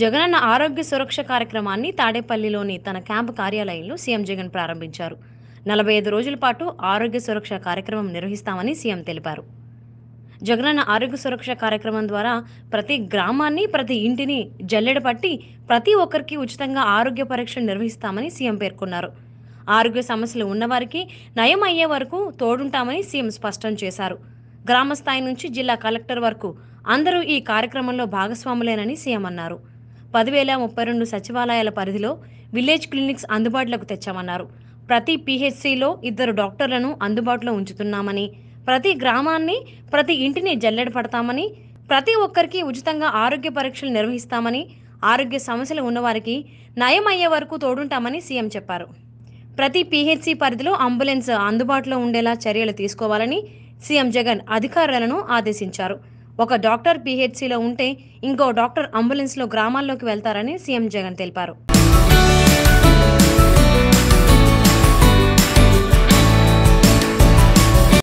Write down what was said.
జగనన్న ఆరోగ్య సురక్ష కార్యక్రమాన్ని తాడేపల్లిలోని తన క్యాంపు కార్యాలయంలో సీఎం జగన్ ప్రారంభించారు నలభై ఐదు రోజుల పాటు ఆరోగ్య సురక్ష కార్యక్రమం నిర్వహిస్తామని సీఎం తెలిపారు జగనన్న ఆరోగ్య సురక్ష కార్యక్రమం ద్వారా ప్రతి గ్రామాన్ని ప్రతి ఇంటిని జల్లెడ పట్టి ప్రతి ఒక్కరికి ఉచితంగా ఆరోగ్య పరీక్ష నిర్వహిస్తామని సీఎం పేర్కొన్నారు ఆరోగ్య సమస్యలు ఉన్నవారికి నయం అయ్యే వరకు తోడుంటామని సీఎం స్పష్టం చేశారు గ్రామ స్థాయి నుంచి జిల్లా కలెక్టర్ వరకు అందరూ ఈ కార్యక్రమంలో భాగస్వాములేనని సీఎం అన్నారు పదివేల ముప్పై రెండు సచివాలయాల పరిధిలో విలేజ్ క్లినిక్స్ అందుబాటులోకి తెచ్చామన్నారు ప్రతి పీహెచ్సిలో ఇద్దరు డాక్టర్లను అందుబాటులో ఉంచుతున్నామని ప్రతి గ్రామాన్ని ప్రతి ఇంటిని జల్లెడ పడతామని ప్రతి ఒక్కరికి ఉచితంగా ఆరోగ్య పరీక్షలు నిర్వహిస్తామని ఆరోగ్య సమస్యలు ఉన్నవారికి నయం అయ్యే వరకు తోడుంటామని సీఎం చెప్పారు ప్రతి పీహెచ్సి పరిధిలో అంబులెన్స్ అందుబాటులో ఉండేలా చర్యలు తీసుకోవాలని సీఎం జగన్ అధికారులను ఆదేశించారు ఒక డాక్టర్ పీహెచ్సీలో ఉంటే ఇంకో డాక్టర్ అంబులెన్స్లో గ్రామాల్లోకి వెళ్తారని సీఎం జగన్ తెలిపారు